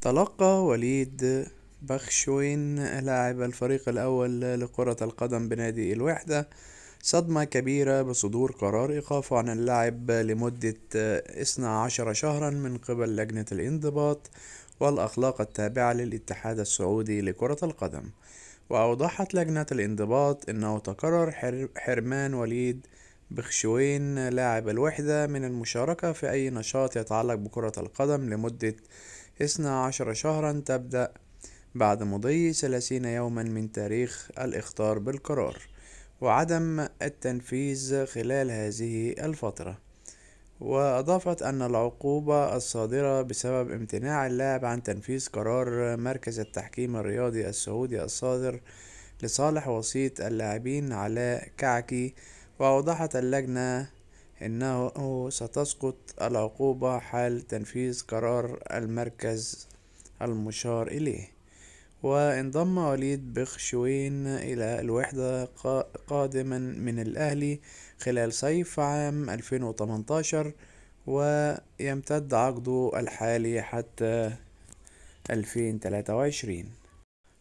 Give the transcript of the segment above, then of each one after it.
تلقى وليد بخشوين لاعب الفريق الأول لكرة القدم بنادي الوحدة صدمة كبيرة بصدور قرار إيقافه عن اللعب لمدة 12 شهرا من قبل لجنة الانضباط والأخلاق التابعة للاتحاد السعودي لكرة القدم وأوضحت لجنة الانضباط أنه تقرر حرمان وليد بخشوين لاعب الوحدة من المشاركة في أي نشاط يتعلق بكرة القدم لمدة اثنا عشر شهرا تبدأ بعد مضي ثلاثين يوما من تاريخ الإخطار بالقرار وعدم التنفيذ خلال هذه الفترة وأضافت أن العقوبة الصادرة بسبب امتناع اللاعب عن تنفيذ قرار مركز التحكيم الرياضي السعودي الصادر لصالح وسيط اللاعبين على كعكي وأوضحت اللجنة إنه ستسقط العقوبة حال تنفيذ قرار المركز المشار إليه وانضم وليد بخشوين إلى الوحدة قادما من الأهلي خلال صيف عام 2018 ويمتد عقده الحالي حتى 2023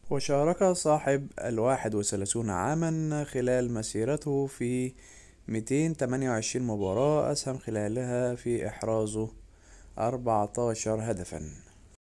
وشارك صاحب الواحد وثلاثون عاما خلال مسيرته في 228 مباراة أسهم خلالها في إحرازه 14 هدفًا